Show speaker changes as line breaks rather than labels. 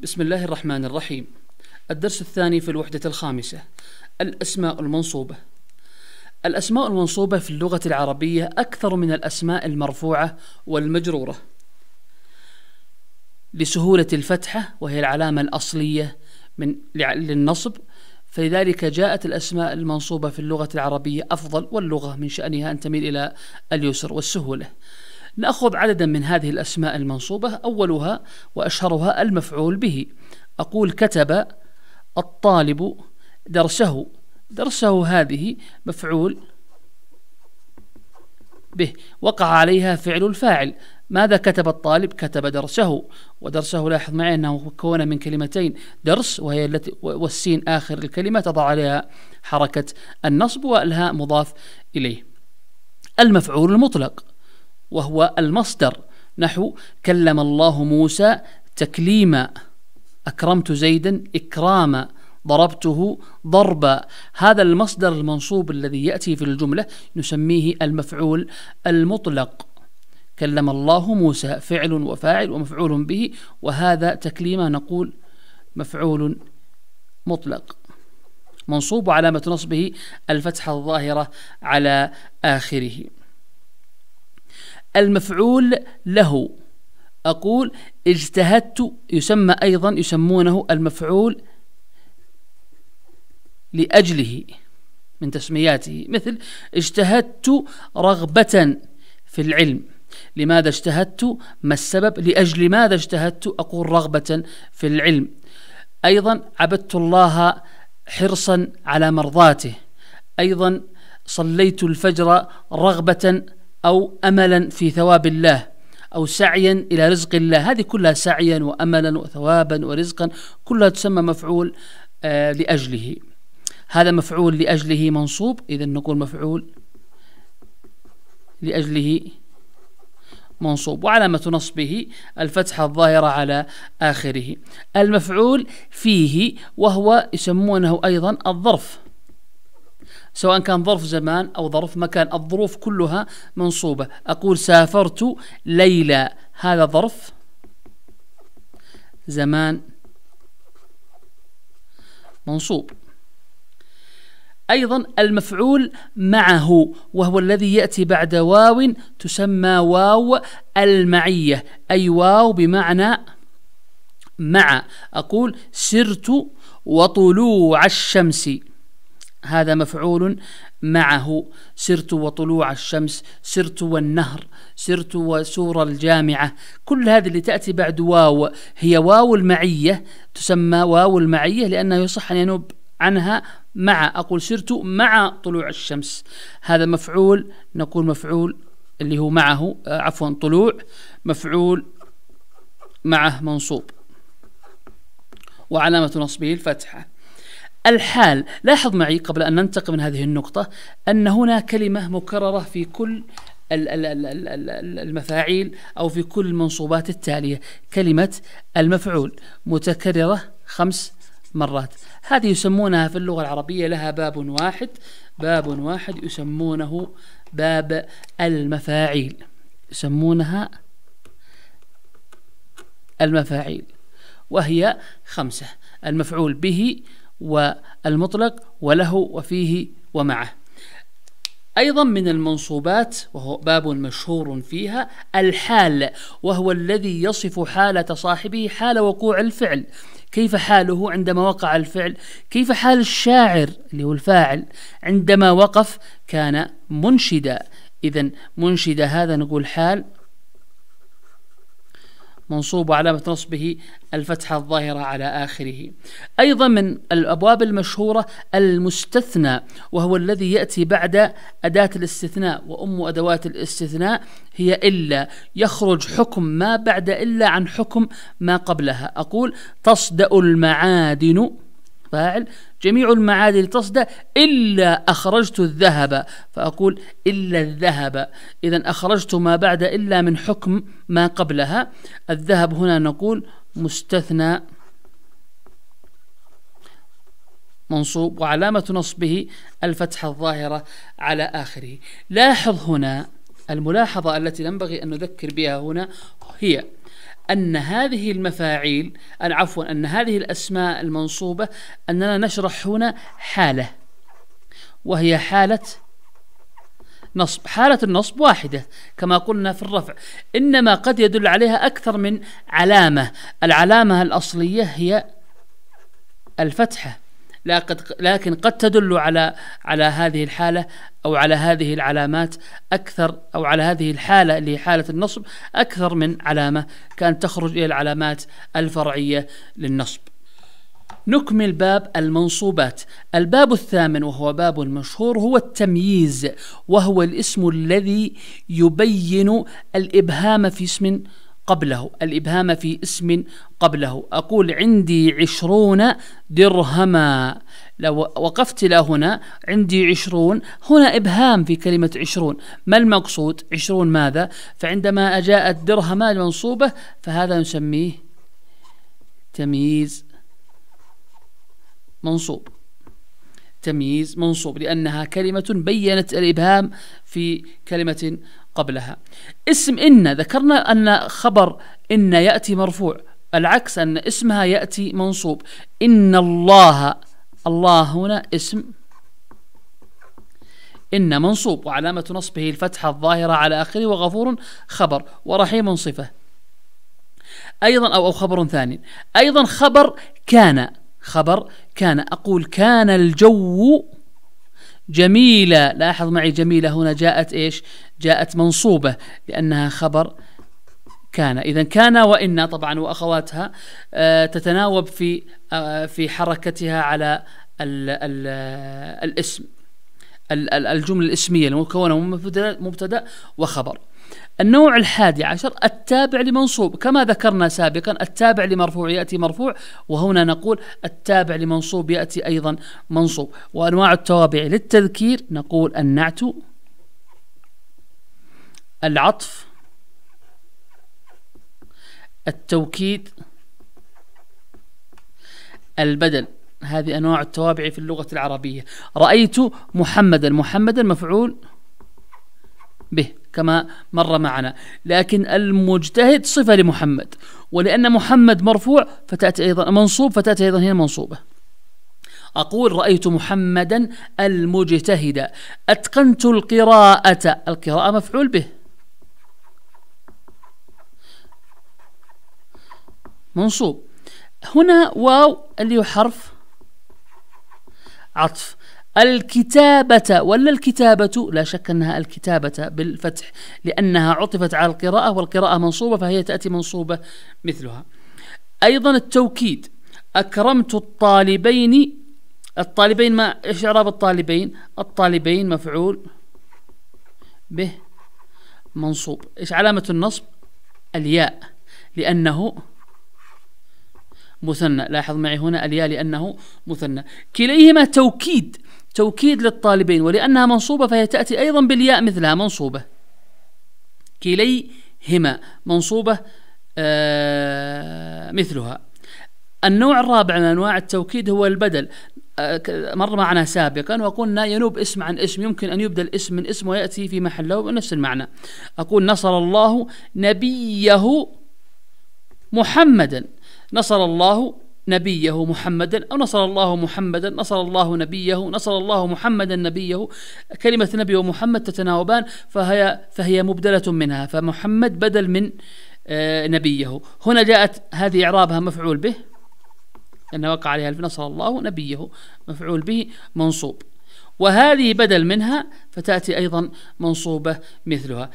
بسم الله الرحمن الرحيم الدرس الثاني في الوحدة الخامسة الأسماء المنصوبة الأسماء المنصوبة في اللغة العربية أكثر من الأسماء المرفوعة والمجرورة لسهولة الفتحة وهي العلامة الأصلية من للنصب فلذلك جاءت الأسماء المنصوبة في اللغة العربية أفضل واللغة من شأنها أن تميل إلى اليسر والسهولة نأخذ عددا من هذه الأسماء المنصوبة أولها وأشهرها المفعول به أقول كتب الطالب درسه درسه هذه مفعول به وقع عليها فعل الفاعل ماذا كتب الطالب كتب درسه ودرسه لاحظ معي أنه كون من كلمتين درس وهي التي والسين آخر الكلمة تضع عليها حركة النصب والهاء مضاف إليه المفعول المطلق وهو المصدر نحو كلم الله موسى تكليما أكرمت زيدا إكراما ضربته ضربا هذا المصدر المنصوب الذي يأتي في الجملة نسميه المفعول المطلق كلم الله موسى فعل وفاعل ومفعول به وهذا تكليما نقول مفعول مطلق منصوب علامة نصبه الفتحة الظاهرة على آخره المفعول له أقول اجتهدت يسمى أيضا يسمونه المفعول لأجله من تسمياته مثل اجتهدت رغبة في العلم لماذا اجتهدت ما السبب لأجل ماذا اجتهدت أقول رغبة في العلم أيضا عبدت الله حرصا على مرضاته أيضا صليت الفجر رغبة أو أملا في ثواب الله أو سعيا إلى رزق الله هذه كلها سعيا وأملا وثوابا ورزقا كلها تسمى مفعول آه، لأجله هذا مفعول لأجله منصوب إذا نقول مفعول لأجله منصوب وعلامة نصبه الفتحة الظاهرة على آخره المفعول فيه وهو يسمونه أيضا الظرف سواء كان ظرف زمان أو ظرف مكان الظروف كلها منصوبة أقول سافرت ليلى هذا ظرف زمان منصوب أيضا المفعول معه وهو الذي يأتي بعد واو تسمى واو المعية أي واو بمعنى مع أقول سرت وطلوع الشمس هذا مفعول معه سرت وطلوع الشمس سرت والنهر سرت وسور الجامعة كل هذه اللي تأتي بعد واو هي واو المعية تسمى واو المعية لأنه يصح أن ينوب عنها مع أقول سرت مع طلوع الشمس هذا مفعول نقول مفعول اللي هو معه آه، عفوا طلوع مفعول معه منصوب وعلامة نصبه الفتحة الحال لاحظ معي قبل أن ننتقل من هذه النقطة أن هنا كلمة مكررة في كل المفاعيل أو في كل المنصوبات التالية كلمة المفعول متكررة خمس مرات هذه يسمونها في اللغة العربية لها باب واحد باب واحد يسمونه باب المفاعيل يسمونها المفاعيل وهي خمسة المفعول به والمطلق وله وفيه ومعه أيضا من المنصوبات وهو باب مشهور فيها الحال وهو الذي يصف حالة صاحبه حال وقوع الفعل كيف حاله عندما وقع الفعل كيف حال الشاعر اللي هو الفاعل عندما وقف كان منشدا إذا منشد هذا نقول حال منصوب وعلامة نصبه الفتحة الظاهرة على آخره أيضا من الأبواب المشهورة المستثنى وهو الذي يأتي بعد أداة الاستثناء وأم أدوات الاستثناء هي إلا يخرج حكم ما بعد إلا عن حكم ما قبلها أقول تصدأ المعادن فاعل جميع المعادل تصدى إلا أخرجت الذهب فأقول إلا الذهب إذا أخرجت ما بعد إلا من حكم ما قبلها الذهب هنا نقول مستثنى منصوب وعلامة نصبه الفتحة الظاهرة على آخره لاحظ هنا الملاحظة التي ينبغي أن نذكر بها هنا هي أن هذه المفاعيل أن عفوا أن هذه الأسماء المنصوبة أننا نشرح هنا حالة وهي حالة نصب حالة النصب واحدة كما قلنا في الرفع إنما قد يدل عليها أكثر من علامة العلامة الأصلية هي الفتحة لكن قد تدل على على هذه الحالة أو على هذه العلامات أكثر أو على هذه الحالة اللي هي حالة النصب أكثر من علامة كانت تخرج إلى العلامات الفرعية للنصب نكمل باب المنصوبات الباب الثامن وهو باب مشهور هو التمييز وهو الاسم الذي يبين الإبهام في اسم قبله الإبهام في اسم قبله أقول عندي عشرون درهما لو وقفت إلى هنا عندي عشرون هنا إبهام في كلمة عشرون ما المقصود عشرون ماذا فعندما أجاءت درهما المنصوبة فهذا نسميه تمييز منصوب تمييز منصوب لأنها كلمة بينت الإبهام في كلمة قبلها اسم إن ذكرنا أن خبر إن يأتي مرفوع العكس أن اسمها يأتي منصوب إن الله الله هنا اسم إن منصوب وعلامة نصبه الفتحة الظاهرة على آخره وغفور خبر ورحيم صفة أيضا أو خبر ثاني أيضا خبر كان خبر كان أقول كان الجو جميلة لاحظ معي جميلة هنا جاءت إيش جاءت منصوبة لأنها خبر كان إذا كان وإن طبعا وأخواتها آه، تتناوب في آه، في حركتها على الـ الـ آه، الاسم الجملة الاسمية المكونة من مبتدأ وخبر النوع الحادي عشر التابع لمنصوب كما ذكرنا سابقا التابع لمرفوع يأتي مرفوع وهنا نقول التابع لمنصوب يأتي أيضا منصوب وأنواع التوابع للتذكير نقول النعت العطف التوكيد البدل هذه أنواع التوابع في اللغة العربية رأيت محمدا محمدا مفعول به كما مر معنا لكن المجتهد صفة لمحمد ولأن محمد مرفوع فتأتي أيضا منصوب فتأتي أيضا هنا منصوبة أقول رأيت محمدا المجتهدا أتقنت القراءة القراءة مفعول به منصوب هنا واو اللي هو حرف عطف الكتابة ولا الكتابة لا شك أنها الكتابة بالفتح لأنها عطفت على القراءة والقراءة منصوبة فهي تأتي منصوبة مثلها أيضا التوكيد أكرمت الطالبين الطالبين ما إيش إعراب الطالبين الطالبين مفعول به منصوب إيش علامة النصب الياء لأنه مثنى لاحظ معي هنا الياء لأنه مثنى كليهما توكيد توكيد للطالبين ولأنها منصوبة فهي تأتي أيضا بالياء مثلها منصوبة كليهما منصوبة آه مثلها النوع الرابع من أنواع التوكيد هو البدل آه، مر معنا سابقا وقلنا ينوب اسم عن اسم يمكن أن يبدل اسم من اسم ويأتي في محله بنفس المعنى أقول نصر الله نبيه محمدا نصر الله نبيه محمدا أو نصر الله محمدا نصر الله نبيه نصر الله محمدا نبيه كلمة نبي ومحمد تتناوبان فهي, فهي مبدلة منها فمحمد بدل من آه، نبيه هنا جاءت هذه إعرابها مفعول به لأنه وقع عليها نصر الله نبيه مفعول به منصوب وهذه بدل منها فتأتي أيضا منصوبة مثلها